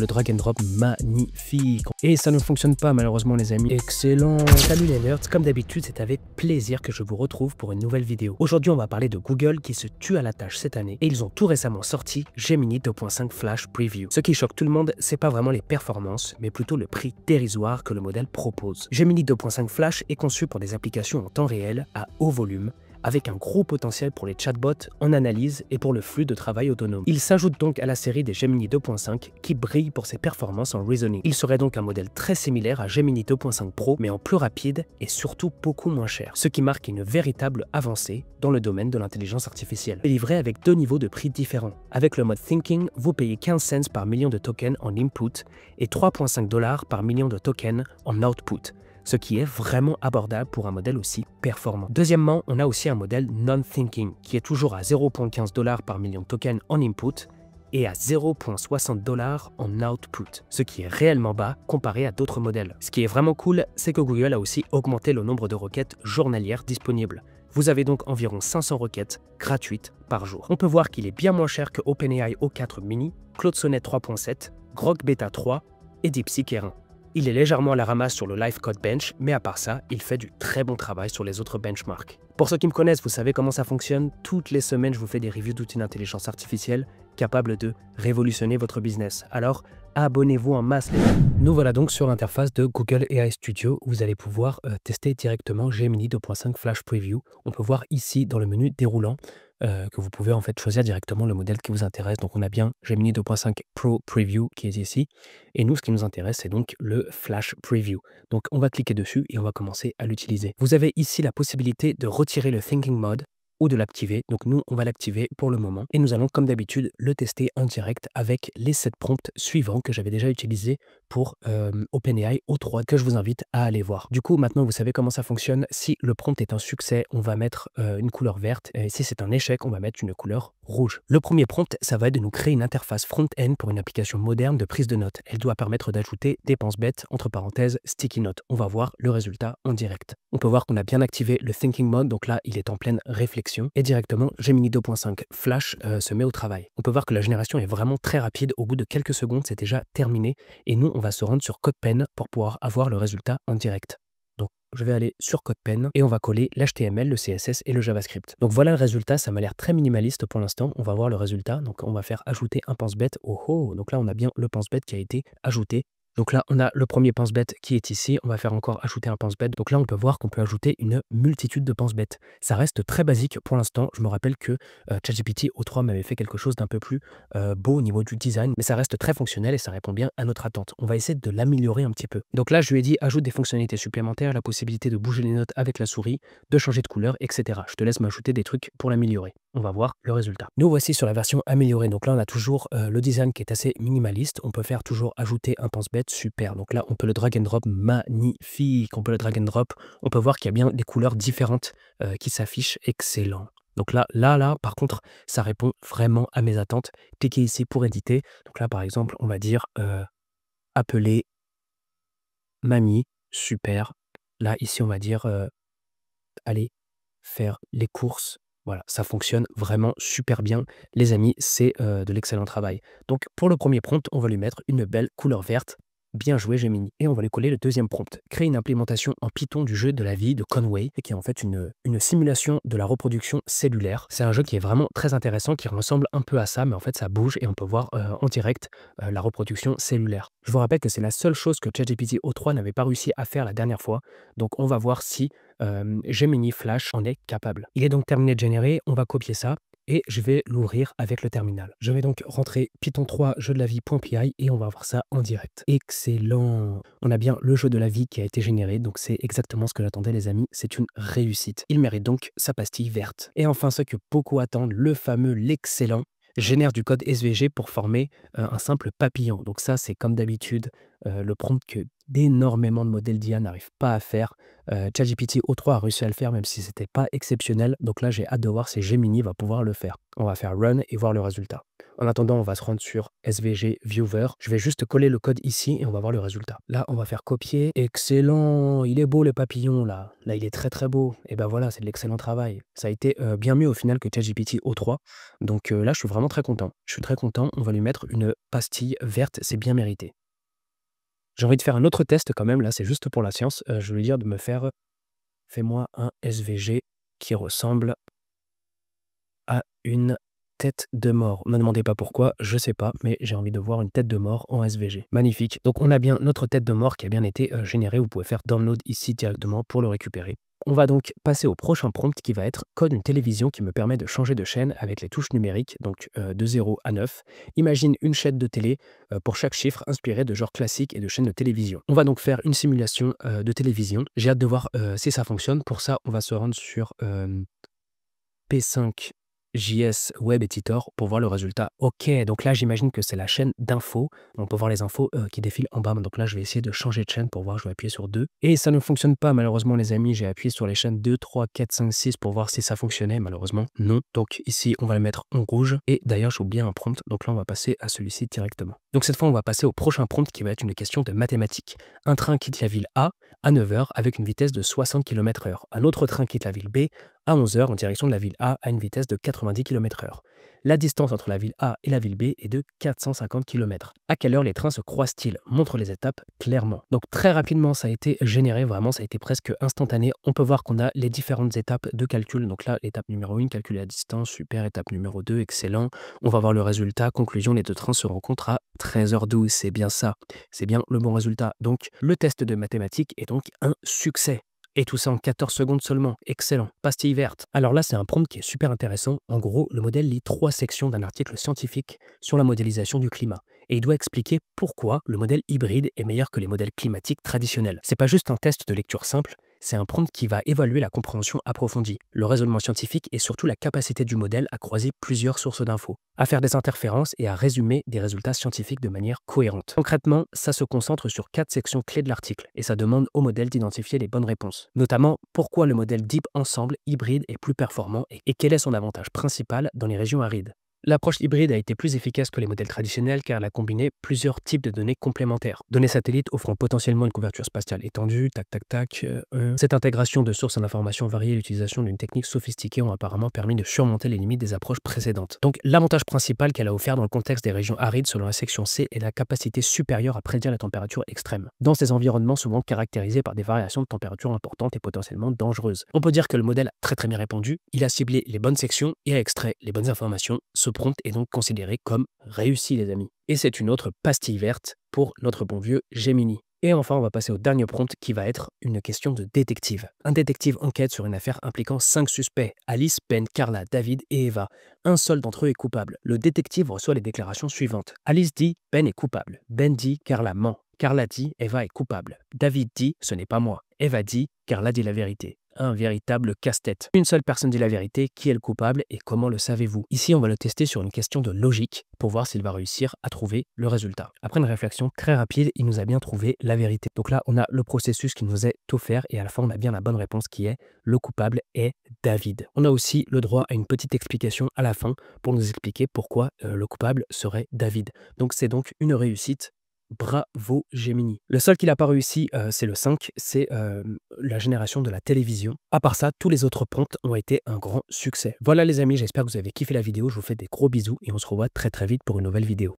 le drag and drop magnifique. Et ça ne fonctionne pas malheureusement les amis. Excellent. Salut les nerds, comme d'habitude c'est avec plaisir que je vous retrouve pour une nouvelle vidéo. Aujourd'hui on va parler de Google qui se tue à la tâche cette année et ils ont tout récemment sorti Gemini 2.5 Flash Preview. Ce qui choque tout le monde, c'est pas vraiment les performances, mais plutôt le prix dérisoire que le modèle propose. Gemini 2.5 Flash est conçu pour des applications en temps réel à haut volume avec un gros potentiel pour les chatbots en analyse et pour le flux de travail autonome. Il s'ajoute donc à la série des Gemini 2.5 qui brille pour ses performances en reasoning. Il serait donc un modèle très similaire à Gemini 2.5 Pro, mais en plus rapide et surtout beaucoup moins cher, ce qui marque une véritable avancée dans le domaine de l'intelligence artificielle. Délivré avec deux niveaux de prix différents. Avec le mode Thinking, vous payez 15 cents par million de tokens en input et 3,5 dollars par million de tokens en output ce qui est vraiment abordable pour un modèle aussi performant. Deuxièmement, on a aussi un modèle non-thinking qui est toujours à 0.15 par million de tokens en input et à 0.60 en output, ce qui est réellement bas comparé à d'autres modèles. Ce qui est vraiment cool, c'est que Google a aussi augmenté le nombre de requêtes journalières disponibles. Vous avez donc environ 500 requêtes gratuites par jour. On peut voir qu'il est bien moins cher que OpenAI O4 Mini, Claude Sonnet 3.7, Grog Beta 3 et DeepSeek R1. Il est légèrement à la ramasse sur le Life Code Bench, mais à part ça, il fait du très bon travail sur les autres benchmarks. Pour ceux qui me connaissent, vous savez comment ça fonctionne. Toutes les semaines, je vous fais des reviews d'outils d'intelligence artificielle capables de révolutionner votre business. Alors, abonnez-vous en masse. Nous voilà donc sur l'interface de Google AI Studio. vous allez pouvoir euh, tester directement Gemini 2.5 Flash Preview. On peut voir ici dans le menu déroulant euh, que vous pouvez en fait choisir directement le modèle qui vous intéresse. Donc on a bien Gemini 2.5 Pro Preview qui est ici. Et nous, ce qui nous intéresse, c'est donc le Flash Preview. Donc on va cliquer dessus et on va commencer à l'utiliser. Vous avez ici la possibilité de retirer le Thinking Mode ou de l'activer. Donc nous, on va l'activer pour le moment et nous allons comme d'habitude le tester en direct avec les sept prompts suivants que j'avais déjà utilisés pour euh, OpenAI O3 que je vous invite à aller voir. Du coup, maintenant vous savez comment ça fonctionne. Si le prompt est un succès, on va mettre euh, une couleur verte et si c'est un échec, on va mettre une couleur rouge. Le premier prompt, ça va être de nous créer une interface front-end pour une application moderne de prise de notes. Elle doit permettre d'ajouter dépenses bêtes, entre parenthèses, sticky notes. On va voir le résultat en direct. On peut voir qu'on a bien activé le thinking mode, donc là, il est en pleine réflexion. Et directement, Gemini 2.5 Flash euh, se met au travail. On peut voir que la génération est vraiment très rapide. Au bout de quelques secondes, c'est déjà terminé. Et nous, on va se rendre sur CodePen pour pouvoir avoir le résultat en direct je vais aller sur CodePen et on va coller l'HTML, le CSS et le JavaScript. Donc voilà le résultat, ça m'a l'air très minimaliste pour l'instant. On va voir le résultat. Donc on va faire ajouter un pense-bête. Oh oh Donc là, on a bien le pense-bête qui a été ajouté donc là, on a le premier pense-bête qui est ici. On va faire encore ajouter un pense-bête. Donc là, on peut voir qu'on peut ajouter une multitude de pense-bêtes. Ça reste très basique pour l'instant. Je me rappelle que euh, ChatGPT O3 m'avait fait quelque chose d'un peu plus euh, beau au niveau du design, mais ça reste très fonctionnel et ça répond bien à notre attente. On va essayer de l'améliorer un petit peu. Donc là, je lui ai dit ajoute des fonctionnalités supplémentaires, la possibilité de bouger les notes avec la souris, de changer de couleur, etc. Je te laisse m'ajouter des trucs pour l'améliorer on va voir le résultat. Nous voici sur la version améliorée. Donc là, on a toujours euh, le design qui est assez minimaliste. On peut faire toujours ajouter un pense-bête, super. Donc là, on peut le drag and drop, magnifique. On peut le drag and drop. On peut voir qu'il y a bien des couleurs différentes euh, qui s'affichent, excellent. Donc là, là, là, par contre, ça répond vraiment à mes attentes. Cliquez ici pour éditer. Donc là, par exemple, on va dire euh, appeler mamie, super. Là, ici, on va dire allez faire les courses voilà, ça fonctionne vraiment super bien. Les amis, c'est de l'excellent travail. Donc pour le premier prompt, on va lui mettre une belle couleur verte Bien joué Gemini. Et on va lui coller le deuxième prompt. Créer une implémentation en Python du jeu de la vie de Conway, qui est en fait une, simulation de la reproduction cellulaire. C'est un jeu qui est vraiment très intéressant, qui ressemble un peu à ça, mais en fait ça bouge et on peut voir euh, en direct euh, la reproduction cellulaire. Je vous rappelle que c'est la seule chose que ChatGPT O3 n'avait pas réussi à faire la dernière fois, donc on va voir si euh, Gemini Flash en est capable. Il est donc terminé de générer, on va copier ça et je vais l'ouvrir avec le terminal. Je vais donc rentrer Python 3 jeu de la vie.pi et on va voir ça en direct. Excellent On a bien le jeu de la vie qui a été généré, donc c'est exactement ce que j'attendais les amis, c'est une réussite. Il mérite donc sa pastille verte. Et enfin ce que beaucoup attendent, le fameux, l'excellent génère du code SVG pour former euh, un simple papillon. Donc ça, c'est comme d'habitude euh, le prompt que d'énormément de modèles d'IA n'arrivent pas à faire. Euh, ChatGPT O3 a réussi à le faire, même si ce n'était pas exceptionnel. Donc là, j'ai hâte de voir si Gemini va pouvoir le faire. On va faire run et voir le résultat. En attendant, on va se rendre sur SVG Viewer. Je vais juste coller le code ici et on va voir le résultat. Là, on va faire copier. Excellent Il est beau le papillon, là. Là, il est très très beau. Et ben voilà, c'est de l'excellent travail. Ça a été euh, bien mieux au final que ChatGPT O3. Donc euh, là, je suis vraiment très content. Je suis très content. On va lui mettre une pastille verte. C'est bien mérité. J'ai envie de faire un autre test quand même, là, c'est juste pour la science. Euh, je je lui dire de me faire, euh, fais-moi un SVG qui ressemble à une tête de mort. Ne me demandez pas pourquoi, je sais pas, mais j'ai envie de voir une tête de mort en SVG. Magnifique. Donc on a bien notre tête de mort qui a bien été euh, générée. Vous pouvez faire download ici directement pour le récupérer. On va donc passer au prochain prompt qui va être code une télévision qui me permet de changer de chaîne avec les touches numériques, donc euh, de 0 à 9. Imagine une chaîne de télé euh, pour chaque chiffre inspiré de genres classiques et de chaînes de télévision. On va donc faire une simulation euh, de télévision. J'ai hâte de voir si ça fonctionne. Pour ça, on va se rendre sur P5 JS Web Editor pour voir le résultat. Ok, donc là j'imagine que c'est la chaîne d'infos. On peut voir les infos euh, qui défilent en bas. Donc là je vais essayer de changer de chaîne pour voir. Je vais appuyer sur 2. Et ça ne fonctionne pas malheureusement les amis. J'ai appuyé sur les chaînes 2, 3, 4, 5, 6 pour voir si ça fonctionnait. Malheureusement non. Donc ici on va le mettre en rouge. Et d'ailleurs j'ai oublié un prompt. Donc là on va passer à celui-ci directement. Donc cette fois on va passer au prochain prompt qui va être une question de mathématiques. Un train quitte la ville A à 9h avec une vitesse de 60 km/h. Un autre train quitte la ville B à 11h en direction de la ville A à une vitesse de 90 km/h. La distance entre la ville A et la ville B est de 450 km. À quelle heure les trains se croisent-ils Montre les étapes clairement. Donc très rapidement, ça a été généré, vraiment, ça a été presque instantané. On peut voir qu'on a les différentes étapes de calcul. Donc là, l'étape numéro 1, calculer la distance, super. Étape numéro 2, excellent. On va voir le résultat. Conclusion, les deux trains se rencontrent à 13h12. C'est bien ça. C'est bien le bon résultat. Donc le test de mathématiques est donc un succès. Et tout ça en 14 secondes seulement. Excellent. Pastille verte. Alors là, c'est un prompt qui est super intéressant. En gros, le modèle lit trois sections d'un article scientifique sur la modélisation du climat. Et il doit expliquer pourquoi le modèle hybride est meilleur que les modèles climatiques traditionnels. C'est pas juste un test de lecture simple, c'est un prompt qui va évaluer la compréhension approfondie, le raisonnement scientifique et surtout la capacité du modèle à croiser plusieurs sources d'infos, à faire des interférences et à résumer des résultats scientifiques de manière cohérente. Concrètement, ça se concentre sur quatre sections clés de l'article et ça demande au modèle d'identifier les bonnes réponses, notamment pourquoi le modèle Deep Ensemble, hybride, est plus performant et quel est son avantage principal dans les régions arides. L'approche hybride a été plus efficace que les modèles traditionnels car elle a combiné plusieurs types de données complémentaires. Données satellites offrant potentiellement une couverture spatiale étendue, tac tac tac. Euh, euh. Cette intégration de sources d'information variées et l'utilisation d'une technique sophistiquée ont apparemment permis de surmonter les limites des approches précédentes. Donc l'avantage principal qu'elle a offert dans le contexte des régions arides selon la section C est la capacité supérieure à prédire la température extrême, dans ces environnements souvent caractérisés par des variations de température importantes et potentiellement dangereuses. On peut dire que le modèle a très très bien répondu, il a ciblé les bonnes sections et a extrait les bonnes informations, prompt est donc considéré comme réussi, les amis. Et c'est une autre pastille verte pour notre bon vieux Gemini. Et enfin, on va passer au dernier prompt qui va être une question de détective. Un détective enquête sur une affaire impliquant cinq suspects, Alice, Ben, Carla, David et Eva. Un seul d'entre eux est coupable. Le détective reçoit les déclarations suivantes. Alice dit Ben est coupable. Ben dit Carla ment. Carla dit Eva est coupable. David dit Ce n'est pas moi. Eva dit Carla dit la vérité un véritable casse-tête. Une seule personne dit la vérité, qui est le coupable et comment le savez-vous Ici, on va le tester sur une question de logique pour voir s'il va réussir à trouver le résultat. Après une réflexion très rapide, il nous a bien trouvé la vérité. Donc là, on a le processus qui nous est offert et à la fin, on a bien la bonne réponse qui est le coupable est David. On a aussi le droit à une petite explication à la fin pour nous expliquer pourquoi euh, le coupable serait David. Donc c'est donc une réussite Bravo Gemini. Le seul qui n'a pas réussi, euh, c'est le 5, c'est euh, la génération de la télévision. À part ça, tous les autres pontes ont été un grand succès. Voilà les amis, j'espère que vous avez kiffé la vidéo, je vous fais des gros bisous et on se revoit très très vite pour une nouvelle vidéo.